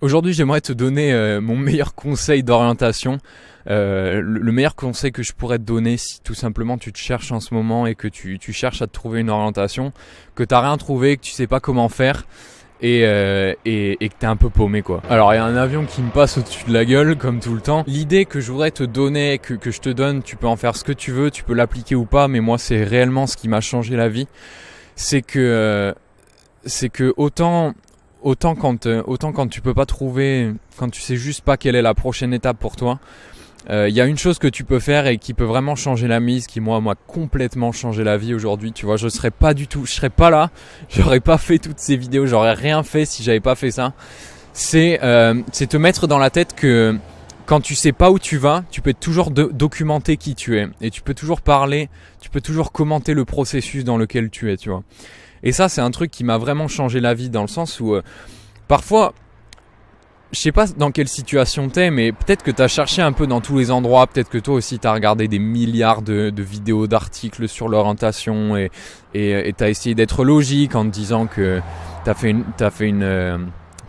Aujourd'hui, j'aimerais te donner euh, mon meilleur conseil d'orientation. Euh, le meilleur conseil que je pourrais te donner si tout simplement tu te cherches en ce moment et que tu, tu cherches à te trouver une orientation, que t'as rien trouvé, que tu sais pas comment faire et, euh, et, et que t'es un peu paumé quoi. Alors il y a un avion qui me passe au-dessus de la gueule comme tout le temps. L'idée que je voudrais te donner, que, que je te donne, tu peux en faire ce que tu veux, tu peux l'appliquer ou pas, mais moi c'est réellement ce qui m'a changé la vie. C'est que... Euh, c'est que autant autant quand, euh, autant quand tu peux pas trouver, quand tu sais juste pas quelle est la prochaine étape pour toi, euh, il y a une chose que tu peux faire et qui peut vraiment changer la mise, qui moi moi complètement changé la vie aujourd'hui. Tu vois, je serais pas du tout, je serais pas là, j'aurais pas fait toutes ces vidéos, j'aurais rien fait si j'avais pas fait ça. C'est, euh, c'est te mettre dans la tête que quand tu sais pas où tu vas, tu peux toujours documenter qui tu es et tu peux toujours parler, tu peux toujours commenter le processus dans lequel tu es. Tu vois. Et ça, c'est un truc qui m'a vraiment changé la vie dans le sens où euh, parfois, je sais pas dans quelle situation t'es, mais peut-être que t'as cherché un peu dans tous les endroits, peut-être que toi aussi t'as regardé des milliards de, vidéos, d'articles sur l'orientation et et t'as essayé d'être logique en te disant que t'as fait une, as fait une euh,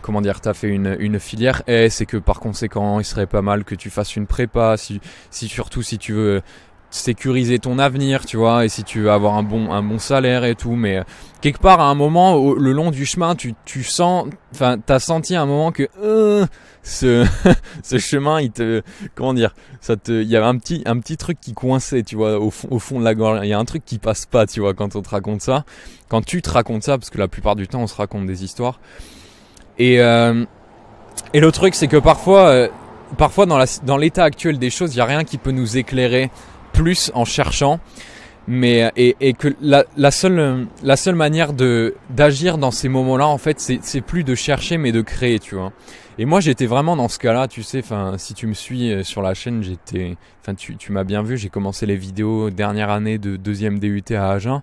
comment dire, t'as fait une, filière S et que par conséquent, il serait pas mal que tu fasses une prépa, si surtout si tu veux sécuriser ton avenir, tu vois, et si tu veux avoir un bon, un bon salaire et tout. Mais euh, quelque part, à un moment, le long du chemin, tu, tu sens, enfin, t'as senti à un moment que euh, ce, ce chemin, il te, comment dire, ça te, il y avait un petit, un petit truc qui coinçait, tu vois, au fond, au fond de la gorge. Il y a un truc qui passe pas, tu vois, quand on te raconte ça, quand tu te racontes ça, parce que la plupart du temps, on se raconte des histoires. Et euh, et le truc, c'est que parfois. parfois dans l'état actuel des choses, il n'y a rien qui peut nous éclairer plus en cherchant. Mais, euh, et, que la, seule, euh, la seule manière de, d'agir dans ces moments-là, en fait, c'est, plus de chercher, mais de créer, tu vois. Et moi, j'étais vraiment dans ce cas-là, tu sais. Enfin, si tu me suis euh, sur la chaîne, j'étais. Enfin, tu, tu m'as bien vu. J'ai commencé les vidéos dernière année de deuxième DUT à Agen.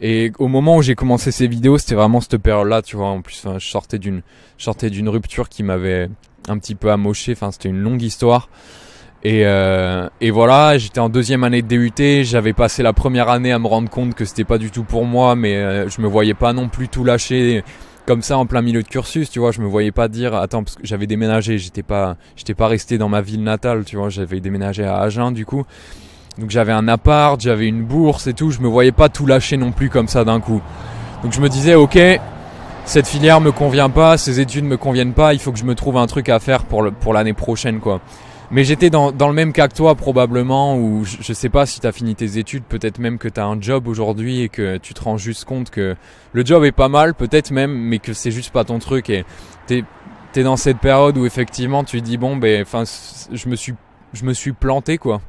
Et au moment où j'ai commencé ces vidéos, c'était vraiment cette période-là, tu vois. En plus, je sortais d'une, sortais d'une rupture qui m'avait un petit peu amoché. Enfin, c'était une longue histoire. Euh, et, voilà, j'étais en deuxième année de DUT, j'avais passé la première année à me rendre compte que c'était pas du tout pour moi, mais euh, je me voyais pas non plus tout lâcher comme ça en plein milieu de cursus, tu vois, je me voyais pas dire attends parce que j'avais déménagé, j'étais pas j'étais pas resté dans ma ville natale, tu vois, j'avais déménagé à Agen du coup. Donc j'avais un appart, j'avais une bourse et tout, je me voyais pas tout lâcher non plus comme ça d'un coup. Donc je me disais OK, cette filière me convient pas, ces études me conviennent pas, il faut que je me trouve un truc à faire pour pour l'année prochaine quoi. Mais j'étais dans, dans, le même cas que toi probablement, où je, sais pas si tu as fini tes études, peut-être même que tu as un job aujourd'hui et que tu te rends juste compte que le job est pas mal, peut-être même, mais que c'est juste pas ton truc. Et t'es es dans cette période où effectivement tu dis bon, ben, enfin, je me suis, je me suis planté quoi.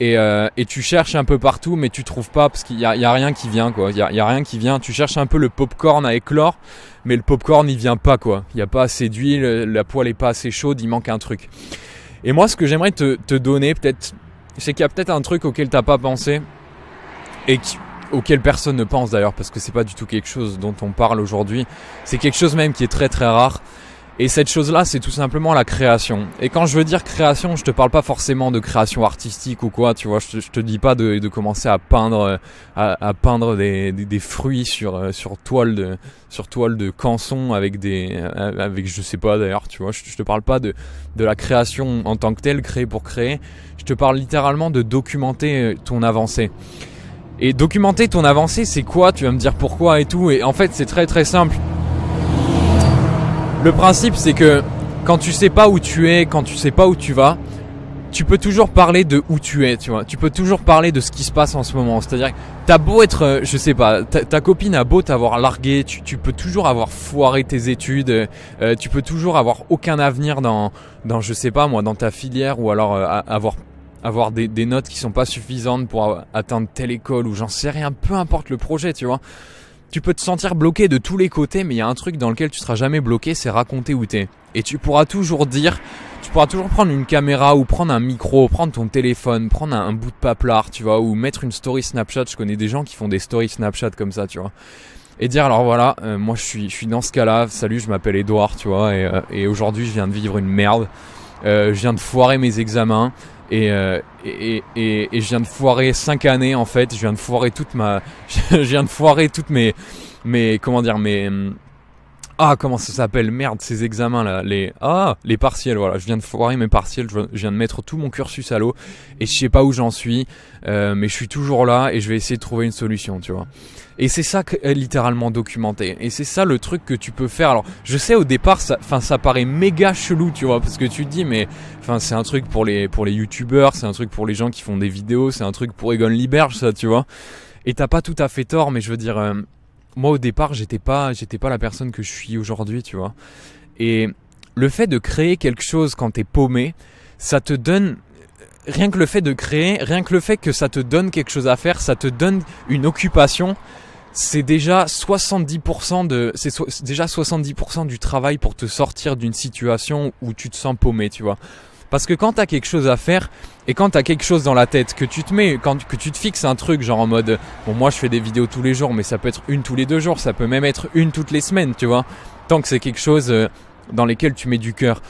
Et, euh, et, tu cherches un peu partout mais tu trouves pas parce qu'il y, y a, rien qui vient quoi il y a, y a, rien qui vient tu cherches un peu le popcorn à éclore mais le popcorn il vient pas quoi il y a pas assez d'huile la poêle est pas assez chaude il manque un truc et moi, ce que j'aimerais te, te donner, peut-être, c'est qu'il y a peut-être un truc auquel t'as pas pensé et auquel personne ne pense d'ailleurs, parce que c'est pas du tout quelque chose dont on parle aujourd'hui. C'est quelque chose même qui est très très rare. Et cette chose-là, c'est tout simplement la création. Et quand je veux dire création, je te parle pas forcément de création artistique ou quoi, tu vois. Je te, te dis pas de, commencer à peindre, à, peindre des, fruits sur euh, sur toile de sur toile de canson avec des euh, avec je sais pas d'ailleurs, tu vois. Je, je, te parle pas de de la création en tant que telle, créée pour créer. Je te parle littéralement de documenter euh, ton avancée. Et documenter ton avancée, c'est quoi Tu vas me dire pourquoi et tout. Et en fait, c'est très très simple. Le principe, c'est que quand tu sais pas où tu es, quand tu sais pas où tu vas, tu peux toujours parler de où tu es, tu vois. Tu peux toujours parler de ce qui se passe en ce moment. C'est-à-dire que t'as beau être, euh, je sais pas, ta, copine a beau t'avoir largué, tu, peux toujours avoir foiré tes études, euh, tu peux toujours avoir aucun avenir dans, dans, je sais pas moi, dans ta filière ou alors euh, avoir avoir des, des notes qui sont pas suffisantes pour atteindre telle école ou j'en sais rien, peu importe le projet, tu vois. Tu peux te sentir bloqué de tous les côtés, mais il y a un truc dans lequel tu seras jamais bloqué, c'est raconter où t'es. Et tu pourras toujours dire, tu pourras toujours prendre une caméra ou prendre un micro, prendre ton téléphone, prendre un, bout de paplard, tu vois, ou mettre une story Snapchat. Je connais des gens qui font des stories Snapchat comme ça, tu vois et dire alors voilà, euh, moi je suis, suis dans ce cas-là, salut, je m'appelle Edouard, tu vois, euh, et, aujourd'hui je viens de vivre une merde, euh, je viens de foirer mes examens, euh, et, et, et, je viens de foirer 5 années en fait. Je viens de foirer toute ma. je viens de foirer toutes mes. mes comment dire mes, ah, comment ça s'appelle Merde, ces examens là. Les... Ah, les partiels, voilà. Je viens de foirer mes partiels, je viens de mettre tout mon cursus à l'eau et je sais pas où j'en suis, euh, mais je suis toujours là et je vais essayer de trouver une solution, tu vois. Et c'est ça que, euh, littéralement documenté. Et c'est ça le truc que tu peux faire. Alors, je sais au départ, ça, fin, ça paraît méga chelou, tu vois, parce que tu te dis, mais enfin, c'est un truc pour les, pour les youtubeurs, c'est un truc pour les gens qui font des vidéos, c'est un truc pour Egon Liberge, ça, tu vois. Et t'as pas tout à fait tort, mais je veux dire. Euh, moi au départ, j'étais pas, j'étais pas la personne que je suis aujourd'hui, tu vois. Et le fait de créer quelque chose quand t'es paumé, ça te donne rien que le fait de créer, rien que le fait que ça te donne quelque chose à faire, ça te donne une occupation. C'est déjà 70% de, c'est déjà 70% du travail pour te sortir d'une situation où tu te sens paumé, tu vois. Parce que quand t'as quelque chose à faire et quand t'as quelque chose dans la tête, que tu te mets, que tu te fixes un truc, genre en mode, bon, moi je fais des vidéos tous les jours, mais ça peut être une tous les deux jours, ça peut même être une toutes les semaines, tu vois. Tant que c'est quelque chose euh, dans lequel tu mets du cœur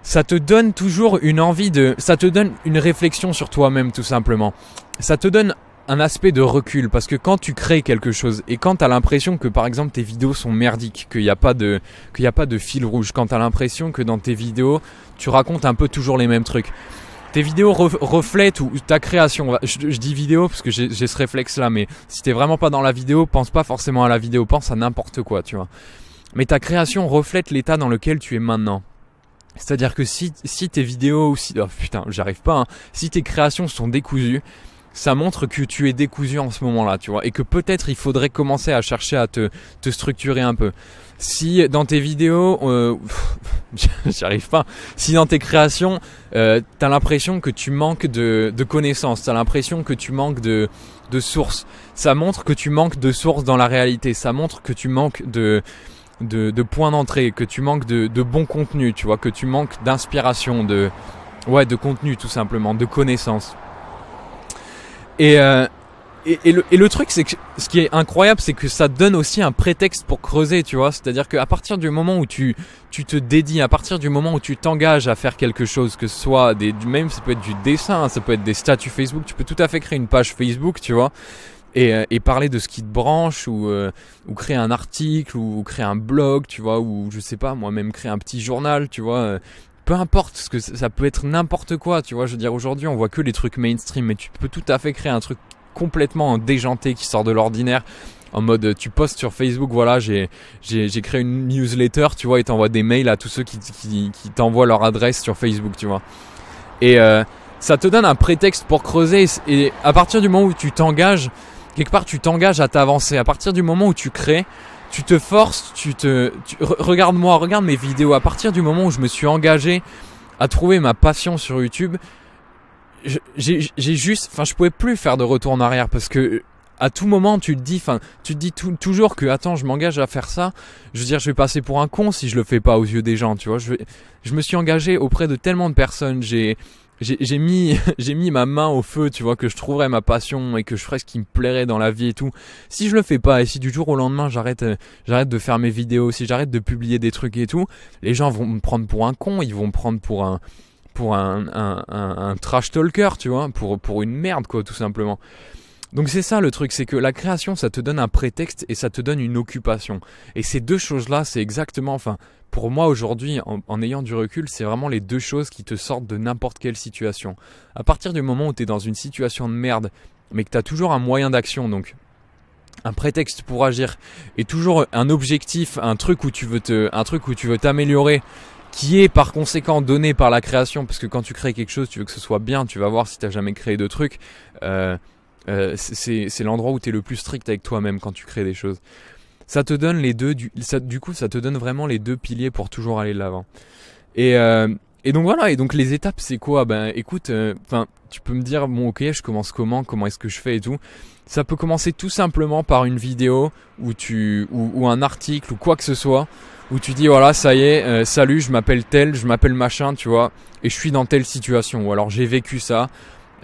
ça te donne toujours une envie de, ça te donne une réflexion sur toi-même tout simplement. Ça te donne un aspect de recul parce que quand tu crées quelque chose et quand tu as l'impression que par exemple tes vidéos sont merdiques, qu'il n'y a pas de qu'il a pas de fil rouge, quand tu as l'impression que dans tes vidéos, tu racontes un peu toujours les mêmes trucs. Tes vidéos reflètent ou ta création. Je, dis vidéo parce que j'ai ce réflexe là, mais si t'es vraiment pas dans la vidéo, pense pas forcément à la vidéo, pense à n'importe quoi, tu vois. Mais ta création reflète l'état dans lequel tu es maintenant. C'est-à-dire que si, si tes vidéos ou si, oh, putain, j'arrive pas, hein. si tes créations sont décousues, ça montre que tu es décousu en ce moment-là, tu vois, et que peut-être il faudrait commencer à chercher à te, structurer un peu. Si dans tes vidéos, euh, j'y arrive pas, si dans tes créations, euh, tu as l'impression que tu manques de, connaissances, connaissances, as l'impression que tu manques de, sources, ça montre que tu manques de sources dans la réalité, ça montre que tu manques de... points d'entrée, que tu manques de, bons bon contenu, tu vois, que tu manques d'inspiration, de, ouais, de contenu tout simplement, de connaissances. Et, euh, et, et, le, et, le, truc, c'est que ce qui est incroyable, c'est que ça donne aussi un prétexte pour creuser, tu vois. C'est-à-dire qu'à partir du moment où tu, tu te dédies, à partir du moment où tu t'engages à faire quelque chose, que ce soit des, même ça peut être du dessin, ça peut être des statuts Facebook, tu peux tout à fait créer une page Facebook, tu vois. Et, euh, et, parler de ce qui te branche ou, euh, ou créer un article ou, créer un blog, tu vois, ou je sais pas, moi-même créer un petit journal, tu vois, peu importe, parce que ça peut être n'importe quoi, tu vois. Je veux dire, aujourd'hui, on voit que les trucs mainstream, mais tu peux tout à fait créer un truc complètement déjanté qui sort de l'ordinaire en mode tu postes sur Facebook voilà j'ai créé une newsletter tu vois et t'envoies des mails à tous ceux qui, t'envoient leur adresse sur Facebook tu vois et euh, ça te donne un prétexte pour creuser et à partir du moment où tu t'engages quelque part tu t'engages à t'avancer à partir du moment où tu crées tu te forces, tu te... regarde-moi, regarde mes vidéos. À partir du moment où je me suis engagé à trouver ma passion sur YouTube, j'ai juste... Enfin, je pouvais plus faire de retour en arrière parce que à tout moment, tu te dis, enfin, tu dis toujours que, attends, je m'engage à faire ça. Je veux dire, je vais passer pour un con si je le fais pas aux yeux des gens, tu vois. Je, je me suis engagé auprès de tellement de personnes. J'ai, j'ai mis, mis ma main au feu, tu vois, que je trouverais ma passion et que je ferais ce qui me plairait dans la vie et tout. Si je le fais pas et si du jour au lendemain j'arrête euh, j'arrête de faire mes vidéos, si j'arrête de publier des trucs et tout, les gens vont me prendre pour un con, ils vont me prendre pour un pour un, un, un, un trash talker, tu vois, pour, pour une merde, quoi, tout simplement. Donc c'est ça le truc, c'est que la création, ça te donne un prétexte et ça te donne une occupation. Et ces deux choses-là, c'est exactement, enfin, pour moi aujourd'hui, en, ayant du recul, c'est vraiment les deux choses qui te sortent de n'importe quelle situation. À partir du moment où tu es dans une situation de merde, mais que tu as toujours un moyen d'action, donc un prétexte pour agir, et toujours un objectif, un truc où tu veux te, un truc où tu veux t'améliorer, qui est par conséquent donné par la création, parce que quand tu crées quelque chose, tu veux que ce soit bien, tu vas voir si tu n'as jamais créé de trucs. Euh, euh, c'est l'endroit où tu es le plus strict avec toi-même quand tu crées des choses. Ça te donne les deux, du, ça, du coup, ça te donne vraiment les deux piliers pour toujours aller de l'avant. Et, euh, et donc voilà, et donc les étapes, c'est quoi Ben écoute, euh, enfin, tu peux me dire, bon ok, je commence comment, comment est-ce que je fais et tout. Ça peut commencer tout simplement par une vidéo ou tu, ou, un article ou quoi que ce soit où tu dis voilà ça y est salut je m'appelle tel je m'appelle machin tu vois et je suis dans telle situation ou alors j'ai vécu ça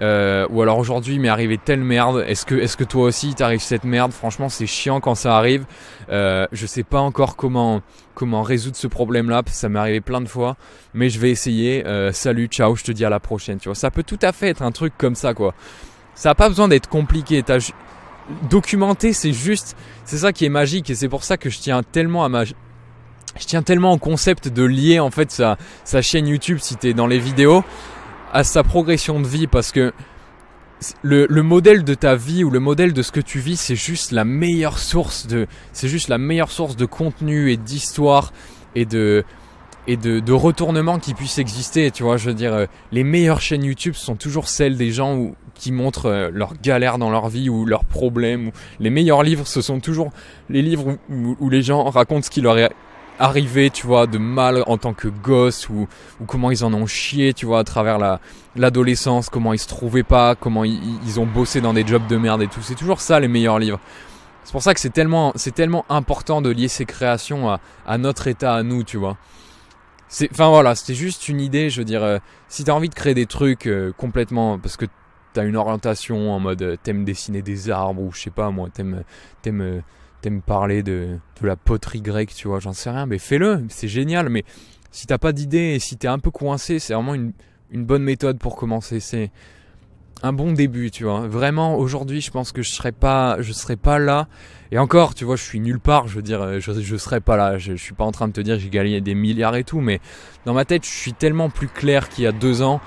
euh, ou alors aujourd'hui m'est arrivé telle merde, est-ce que, est que toi aussi t'arrives cette merde Franchement c'est chiant quand ça arrive. Euh, je sais pas encore comment, comment résoudre ce problème là, ça m'est arrivé plein de fois, mais je vais essayer. Euh, salut, ciao, je te dis à la prochaine, tu vois. Ça peut tout à fait être un truc comme ça quoi. Ça a pas besoin d'être compliqué. T'as, documenté, c'est juste, c'est ça qui est magique et c'est pour ça que je tiens tellement à ma... Je tiens tellement au concept de lier en fait sa, sa chaîne YouTube si t'es dans les vidéos à sa progression de vie parce que le, modèle de ta vie ou le modèle de ce que tu vis, c'est juste la meilleure source de, c'est juste la meilleure source de contenu et d'histoire et de et de, retournement qui puisse exister. Tu vois, je veux dire, euh, les meilleures chaînes YouTube sont toujours celles des gens qui montrent euh, leurs galères dans leur vie ou leurs problèmes. les meilleurs livres, ce sont toujours les livres où, où les gens racontent ce qui leur est arrivé, tu vois, de mal en tant que gosse ou, comment ils en ont chié, tu vois, à travers la, l'adolescence, comment ils se trouvaient pas, comment ils, ont bossé dans des jobs de merde et tout. C'est toujours ça les meilleurs livres. C'est pour ça que c'est tellement, c'est tellement important de lier ces créations à, notre état, à nous, tu vois. C'est, enfin voilà, c'était juste une idée, je veux dire, si t'as envie de créer des trucs euh, complètement, parce que t'as une orientation en mode euh, t'aimes dessiner des arbres ou je sais pas moi, t'aimes, t'aimes euh, me parler de, la poterie grecque, tu vois, j'en sais rien, mais fais-le, c'est génial. Mais si t'as pas d'idée et si t'es un peu coincé, c'est vraiment une, bonne méthode pour commencer. C'est un bon début, tu vois. Vraiment, aujourd'hui, je pense que je serais pas, je serais pas là. Et encore, tu vois, je suis nulle part. Je veux dire, je, je serais pas là. Je, je, suis pas en train de te dire j'ai gagné des milliards et tout, mais dans ma tête, je suis tellement plus clair qu'il y a deux ans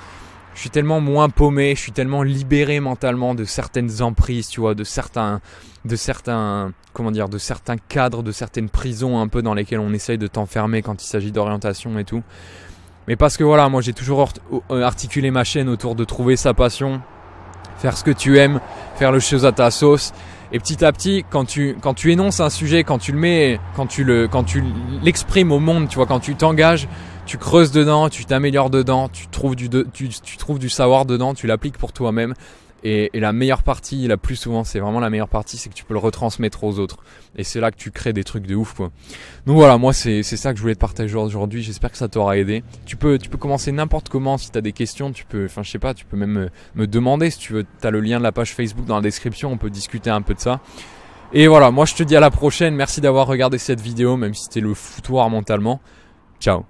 je suis tellement moins paumé, je suis tellement libéré mentalement de certaines emprises, tu vois, de certains, de certains, comment dire, de certains cadres, de certaines prisons un peu dans lesquelles on essaye de t'enfermer quand il s'agit d'orientation et tout. Mais parce que voilà, moi j'ai toujours euh, articulé ma chaîne autour de trouver sa passion, faire ce que tu aimes, faire le choses à ta sauce, et petit à petit, quand tu, quand tu énonces un sujet, quand tu le mets, quand tu le, quand tu l'exprimes au monde, tu vois, quand tu t'engages, tu creuses dedans, tu t'améliores dedans, tu trouves du, tu trouves du savoir dedans, tu l'appliques pour toi-même. Et, la meilleure partie, la plus souvent, c'est vraiment la meilleure partie, c'est que tu peux le retransmettre aux autres. Et c'est là que tu crées des trucs de ouf, quoi. Donc voilà, moi, c'est ça que je voulais te partager aujourd'hui. J'espère que ça t'aura aidé. Tu peux, tu peux commencer n'importe comment si t'as des questions. Tu peux, enfin, je sais pas, tu peux même me, demander si tu veux. T'as le lien de la page Facebook dans la description. On peut discuter un peu de ça. Et voilà, moi, je te dis à la prochaine. Merci d'avoir regardé cette vidéo, même si c'était le foutoir mentalement. Ciao.